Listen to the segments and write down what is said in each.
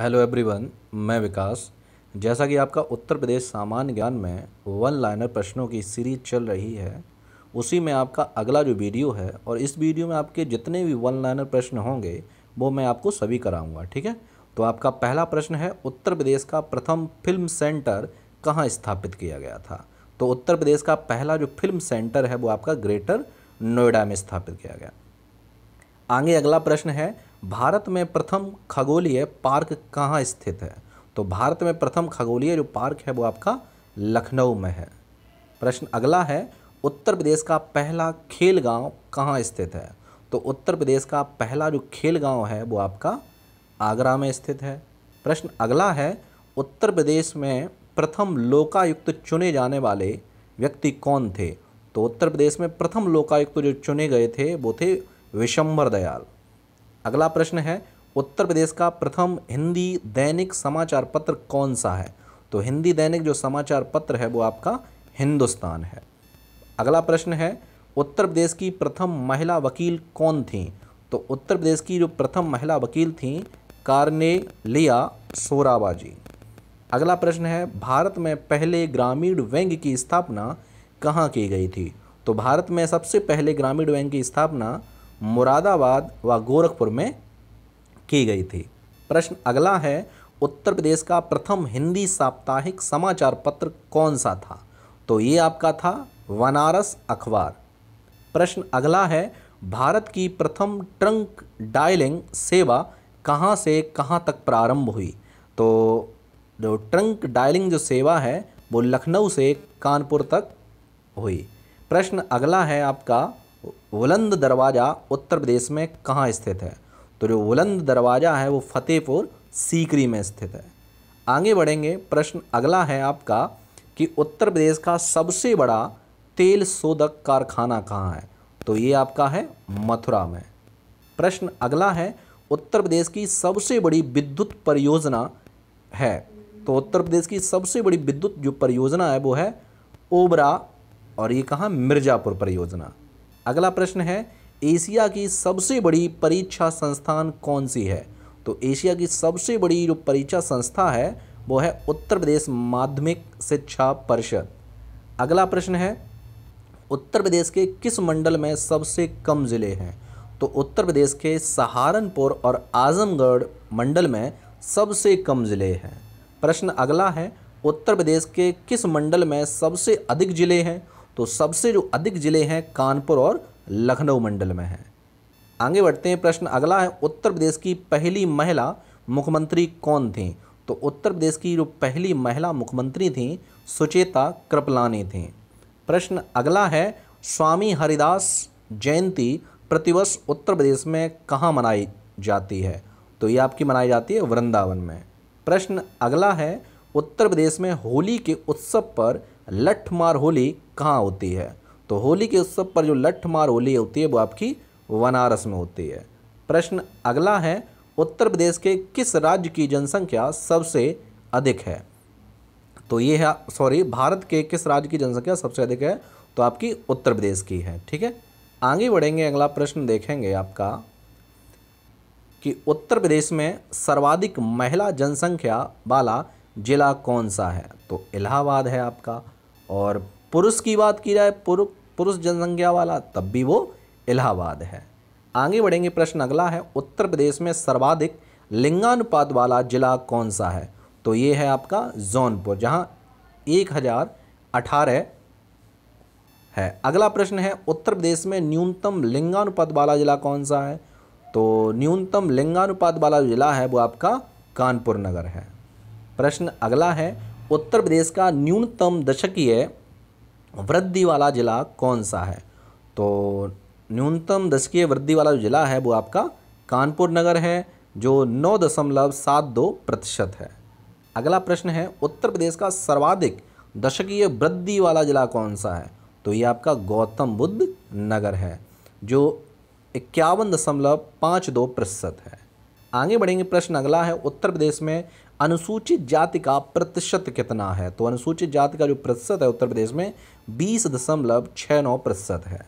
hello everyone मैं विकास जैसा कि आपका उत्तर प्रदेश सामान्य ज्ञान में वन लाइनर प्रश्नों की सीरीज चल रही है उसी में आपका अगला जो वीडियो है और इस वीडियो में आपके जितने भी वन लाइनर प्रश्न होंगे वो मैं आपको सभी कराऊंगा ठीक है तो आपका पहला प्रश्न है उत्तर प्रदेश का प्रथम फिल्म सेंटर कहाँ स्थापित किया गया था तो उत्तर प्रदेश का पहला जो फिल्म सेंटर है वो आपका ग्रेटर नोएडा में स्थापित किया गया आगे अगला प्रश्न है भारत में प्रथम खगोलीय पार्क कहाँ स्थित है तो भारत में प्रथम खगोलीय जो पार्क है वो आपका लखनऊ में है प्रश्न अगला है उत्तर प्रदेश का पहला खेल गाँव कहाँ स्थित है तो उत्तर प्रदेश का पहला जो खेल गाँव है वो आपका आगरा में स्थित है प्रश्न अगला है उत्तर प्रदेश में प्रथम लोकायुक्त चुने जाने वाले व्यक्ति कौन थे तो उत्तर प्रदेश में प्रथम लोकायुक्त जो चुने गए थे वो थे विशंबर दयाल अगला प्रश्न है उत्तर प्रदेश का प्रथम हिंदी दैनिक समाचार पत्र कौन सा है तो हिंदी दैनिक जो समाचार पत्र है वो आपका हिंदुस्तान है अगला प्रश्न है उत्तर प्रदेश की प्रथम महिला वकील कौन थी तो उत्तर प्रदेश की जो प्रथम महिला वकील थीं कारने लिया सोराबाजी अगला प्रश्न है भारत में पहले ग्रामीण बैंक की स्थापना कहाँ की गई थी तो भारत में सबसे पहले ग्रामीण बैंक की स्थापना मुरादाबाद व गोरखपुर में की गई थी प्रश्न अगला है उत्तर प्रदेश का प्रथम हिंदी साप्ताहिक समाचार पत्र कौन सा था तो ये आपका था वनारस अखबार प्रश्न अगला है भारत की प्रथम ट्रंक डायलिंग सेवा कहाँ से कहाँ तक प्रारंभ हुई तो जो ट्रंक डायलिंग जो सेवा है वो लखनऊ से कानपुर तक हुई प्रश्न अगला है आपका बुलंद दरवाज़ा उत्तर प्रदेश में कहाँ स्थित है तो जो बुलंद दरवाज़ा है वो फतेहपुर सीकरी में स्थित है आगे बढ़ेंगे प्रश्न अगला है आपका कि उत्तर प्रदेश का सबसे बड़ा तेल शोधक कारखाना कहाँ है तो ये आपका है मथुरा में प्रश्न अगला है उत्तर प्रदेश की सबसे बड़ी विद्युत परियोजना है तो उत्तर प्रदेश की सबसे बड़ी विद्युत जो परियोजना है वो है ओबरा और ये कहाँ मिर्ज़ापुर परियोजना अगला प्रश्न है एशिया की सबसे बड़ी परीक्षा संस्थान कौन सी है तो एशिया की सबसे बड़ी जो परीक्षा संस्था है वो है उत्तर प्रदेश माध्यमिक शिक्षा परिषद अगला प्रश्न है उत्तर प्रदेश के किस मंडल में सबसे कम ज़िले हैं तो उत्तर प्रदेश के सहारनपुर और आज़मगढ़ मंडल में सबसे कम ज़िले हैं प्रश्न अगला है उत्तर प्रदेश के किस मंडल में सबसे अधिक ज़िले हैं तो सबसे जो अधिक ज़िले हैं कानपुर और लखनऊ मंडल में हैं आगे बढ़ते हैं प्रश्न अगला है उत्तर प्रदेश की पहली महिला मुख्यमंत्री कौन थी तो उत्तर प्रदेश की जो पहली महिला मुख्यमंत्री थी सुचेता कृपलानी थी प्रश्न अगला है स्वामी हरिदास जयंती प्रतिवर्ष उत्तर प्रदेश में कहाँ मनाई जाती है तो ये आपकी मनाई जाती है वृंदावन में प्रश्न अगला है उत्तर प्रदेश में होली के उत्सव पर लठ मार होली कहाँ होती है तो होली के उत्सव पर जो लठमार होली होती है वो आपकी बनारस में होती है प्रश्न अगला है उत्तर प्रदेश के किस राज्य की जनसंख्या सबसे अधिक है तो ये है सॉरी भारत के किस राज्य की जनसंख्या सबसे अधिक है तो आपकी उत्तर प्रदेश की है ठीक है आगे बढ़ेंगे अगला प्रश्न देखेंगे आपका कि उत्तर प्रदेश में सर्वाधिक महिला जनसंख्या वाला जिला कौन सा है तो इलाहाबाद है आपका और पुरुष की बात की जाए पुरुष जनसंख्या वाला तब भी वो इलाहाबाद है आगे बढ़ेंगे प्रश्न अगला है उत्तर प्रदेश में सर्वाधिक लिंगानुपात वाला जिला कौन सा है तो ये है आपका जौनपुर जहाँ एक हज़ार अठारह है अगला प्रश्न है उत्तर प्रदेश में न्यूनतम लिंगानुपात वाला जिला कौन सा है तो न्यूनतम लिंगानुपात वाला जिला है वो आपका कानपुर नगर है प्रश्न अगला है उत्तर प्रदेश का न्यूनतम दशकीय वृद्धि वाला ज़िला कौन सा है तो न्यूनतम दशकीय वृद्धि वाला जो ज़िला है वो आपका कानपुर नगर है जो नौ दशमलव सात दो प्रतिशत है अगला प्रश्न है उत्तर प्रदेश का सर्वाधिक दशकीय वृद्धि वाला ज़िला कौन सा है तो ये आपका गौतम बुद्ध नगर है जो इक्यावन दशमलव पाँच दो प्रतिशत है आगे बढ़ेंगे प्रश्न अगला है उत्तर प्रदेश में अनुसूचित जाति का प्रतिशत कितना है तो अनुसूचित जाति का जो प्रतिशत है उत्तर प्रदेश में बीस दशमलव छः नौ प्रतिशत है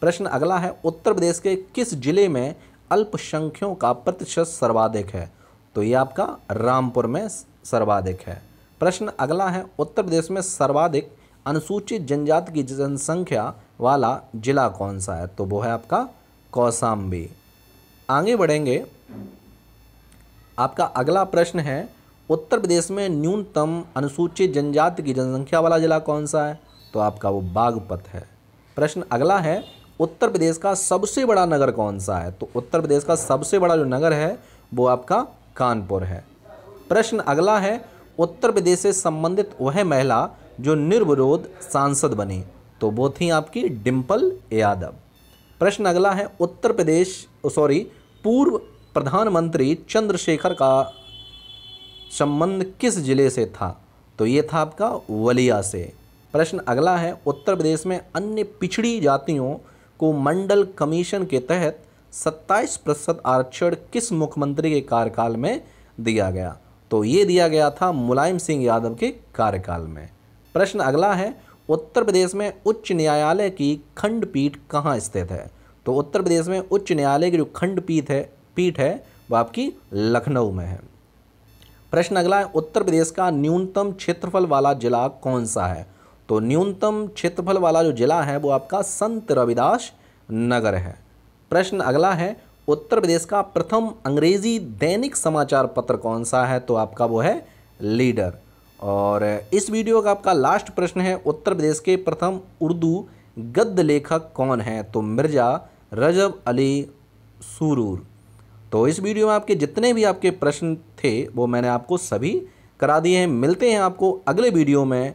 प्रश्न अगला है उत्तर प्रदेश के किस जिले में अल्पसंख्यकों का प्रतिशत सर्वाधिक है तो ये आपका रामपुर में सर्वाधिक है प्रश्न अगला है उत्तर प्रदेश में सर्वाधिक अनुसूचित जनजाति की जनसंख्या वाला जिला कौन सा है तो वो है आपका कौसाम्बी आगे बढ़ेंगे आपका अगला प्रश्न है उत्तर प्रदेश में न्यूनतम अनुसूचित जनजाति की जनसंख्या वाला जिला कौन सा है तो आपका वो बागपत है प्रश्न अगला है उत्तर प्रदेश का सबसे बड़ा नगर कौन सा है तो उत्तर प्रदेश का सबसे बड़ा जो नगर है वो आपका कानपुर है प्रश्न अगला है उत्तर प्रदेश से संबंधित वह महिला जो निर्विरोध सांसद बनी तो वो थी आपकी डिम्पल यादव प्रश्न अगला है उत्तर प्रदेश सॉरी पूर्व प्रधानमंत्री चंद्रशेखर का संबंध किस जिले से था तो ये था आपका वलिया से प्रश्न अगला है उत्तर प्रदेश में अन्य पिछड़ी जातियों को मंडल कमीशन के तहत 27 प्रतिशत आरक्षण किस मुख्यमंत्री के कार्यकाल में दिया गया तो ये दिया गया था मुलायम सिंह यादव के कार्यकाल में प्रश्न अगला है उत्तर प्रदेश में उच्च न्यायालय की खंडपीठ कहाँ स्थित है तो उत्तर प्रदेश में उच्च न्यायालय की जो खंडपीठ है पीठ है वो आपकी लखनऊ में है प्रश्न अगला है उत्तर प्रदेश का न्यूनतम क्षेत्रफल वाला जिला कौन सा है तो न्यूनतम क्षेत्रफल वाला जो जिला है वो आपका संत रविदास नगर है प्रश्न अगला है उत्तर प्रदेश का प्रथम अंग्रेजी दैनिक समाचार पत्र कौन सा है तो आपका वो है लीडर और इस वीडियो का आपका लास्ट प्रश्न है उत्तर प्रदेश के प्रथम उर्दू गद्य लेखक कौन है तो मिर्जा रजब अली सुरूर तो इस वीडियो में आपके जितने भी आपके प्रश्न थे वो मैंने आपको सभी करा दिए हैं मिलते हैं आपको अगले वीडियो में